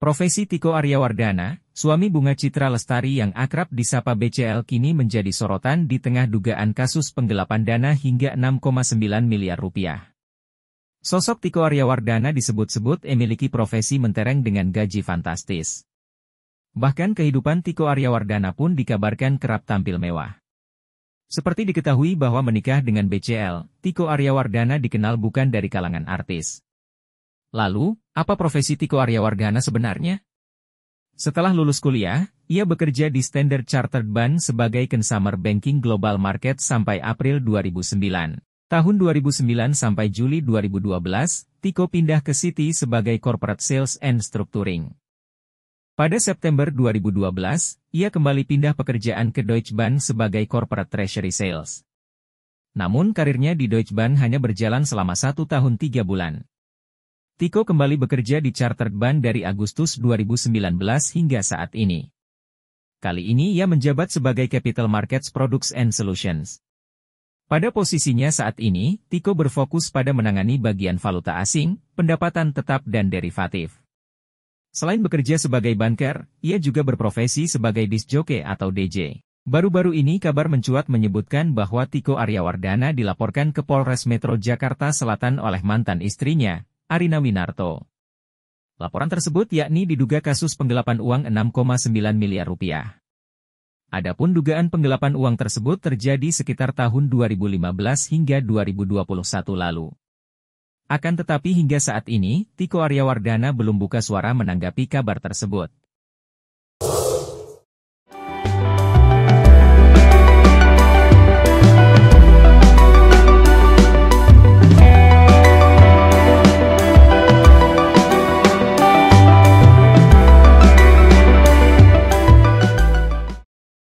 Profesi Tiko Aryawardana, suami Bunga Citra Lestari yang akrab disapa BCL kini menjadi sorotan di tengah dugaan kasus penggelapan dana hingga 6,9 miliar rupiah. Sosok Tiko Aryawardana disebut-sebut memiliki profesi mentereng dengan gaji fantastis. Bahkan kehidupan Tiko Aryawardana pun dikabarkan kerap tampil mewah. Seperti diketahui bahwa menikah dengan BCL, Tiko Aryawardana dikenal bukan dari kalangan artis. Lalu, apa profesi Tiko Arya Wargana sebenarnya? Setelah lulus kuliah, ia bekerja di Standard Chartered Bank sebagai Consumer Banking Global Market sampai April 2009. Tahun 2009 sampai Juli 2012, Tiko pindah ke Citi sebagai Corporate Sales and Structuring. Pada September 2012, ia kembali pindah pekerjaan ke Deutsche Bank sebagai Corporate Treasury Sales. Namun karirnya di Deutsche Bank hanya berjalan selama satu tahun tiga bulan. Tiko kembali bekerja di charter ban dari Agustus 2019 hingga saat ini. Kali ini ia menjabat sebagai Capital Markets Products and Solutions. Pada posisinya saat ini, Tiko berfokus pada menangani bagian valuta asing, pendapatan tetap dan derivatif. Selain bekerja sebagai banker, ia juga berprofesi sebagai disjoke atau DJ. Baru-baru ini kabar mencuat menyebutkan bahwa Tiko Aryawardana dilaporkan ke Polres Metro Jakarta Selatan oleh mantan istrinya, Arina Winarto. Laporan tersebut yakni diduga kasus penggelapan uang 6,9 miliar rupiah. Adapun dugaan penggelapan uang tersebut terjadi sekitar tahun 2015 hingga 2021 lalu. Akan tetapi hingga saat ini, Tiko Aryawardana belum buka suara menanggapi kabar tersebut.